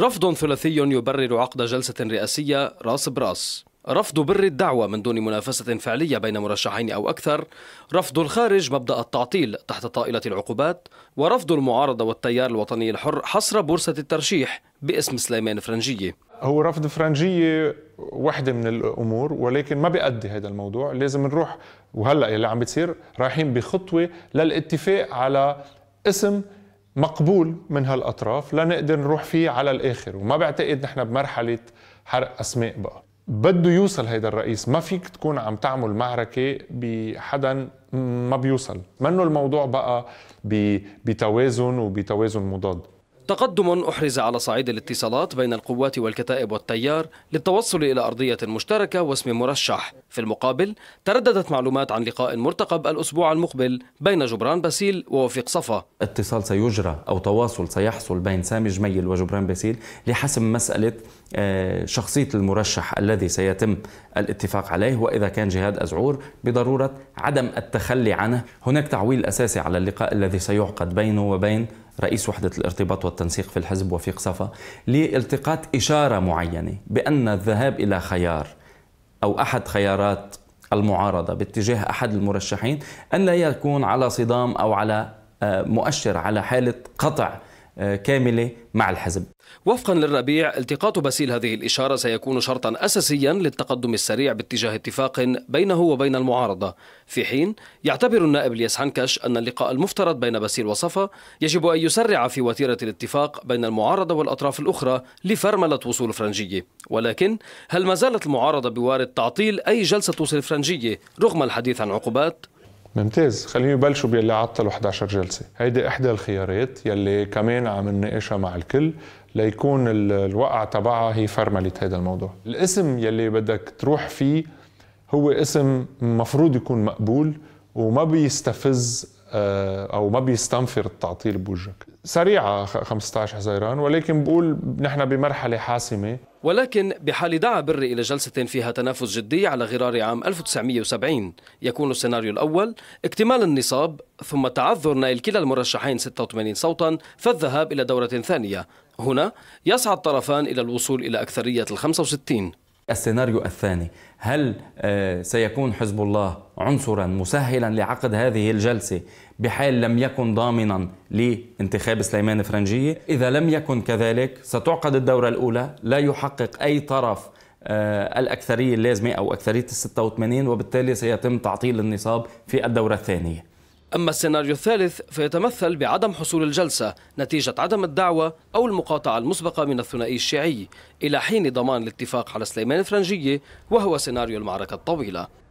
رفض ثلاثي يبرر عقد جلسة رئاسية راس براس رفض بر الدعوة من دون منافسة فعلية بين مرشحين أو أكثر رفض الخارج مبدأ التعطيل تحت طائلة العقوبات ورفض المعارضة والتيار الوطني الحر حصر بورصة الترشيح باسم سليمان فرنجية هو رفض فرنجية وحدة من الأمور ولكن ما بيأدي هذا الموضوع لازم نروح وهلأ اللي عم بتصير رايحين بخطوة للاتفاق على اسم مقبول من هالاطراف لنقدر نروح فيه على الاخر وما بعتقد نحن بمرحله حرق اسماء بقى بده يوصل هيدا الرئيس ما فيك تكون عم تعمل معركة بحدا ما بيوصل منه الموضوع بقى بتوازن وبتوازن مضاد تقدم أحرز على صعيد الاتصالات بين القوات والكتائب والتيار للتوصل إلى أرضية مشتركة واسم مرشح في المقابل ترددت معلومات عن لقاء مرتقب الأسبوع المقبل بين جبران باسيل ووفيق صفا اتصال سيجرى أو تواصل سيحصل بين سامي جميل وجبران باسيل لحسم مسألة آه، شخصية المرشح الذي سيتم الاتفاق عليه وإذا كان جهاد أزعور بضرورة عدم التخلي عنه هناك تعويل أساسي على اللقاء الذي سيعقد بينه وبين رئيس وحدة الارتباط والتنسيق في الحزب وفيق صفا لالتقاط إشارة معينة بأن الذهاب إلى خيار أو أحد خيارات المعارضة باتجاه أحد المرشحين أن لا يكون على صدام أو على آه، مؤشر على حالة قطع كاملة مع الحزب وفقا للربيع التقاط باسيل هذه الإشارة سيكون شرطا أساسيا للتقدم السريع باتجاه اتفاق بينه وبين المعارضة في حين يعتبر النائب الياس حنكش أن اللقاء المفترض بين باسيل وصفا يجب أن يسرع في وتيرة الاتفاق بين المعارضة والأطراف الأخرى لفرملة وصول فرنجية ولكن هل ما زالت المعارضة بوارد تعطيل أي جلسة وصول فرنجية رغم الحديث عن عقوبات؟ ممتاز خليهم يبلشوا باللي عطلوا 11 جلسه هيدي احدى الخيارات يلي كمان عم نناقشها مع الكل ليكون الوقع تبعها هي فرملة هذا الموضوع الاسم يلي بدك تروح فيه هو اسم مفروض يكون مقبول وما بيستفز آه، او ما بيستنفر التعطيل بوجهك سريعه 15 حزيران ولكن بقول نحن بمرحله حاسمه ولكن بحال دعا بري إلى جلسة فيها تنافس جدي على غرار عام 1970 يكون السيناريو الأول اكتمال النصاب ثم تعذر نائل كلا المرشحين 86 صوتا فالذهاب إلى دورة ثانية هنا يسعى الطرفان إلى الوصول إلى أكثرية ال 65 السيناريو الثاني هل آه، سيكون حزب الله عنصرا مسهلا لعقد هذه الجلسة بحال لم يكن ضامنا لانتخاب سليمان فرنجية إذا لم يكن كذلك ستعقد الدورة الأولى لا يحقق أي طرف آه، الأكثرية اللازمة أو أكثرية الستة 86 وبالتالي سيتم تعطيل النصاب في الدورة الثانية أما السيناريو الثالث فيتمثل بعدم حصول الجلسة نتيجة عدم الدعوة أو المقاطعة المسبقة من الثنائي الشيعي إلى حين ضمان الاتفاق على سليمان فرنجية وهو سيناريو المعركة الطويلة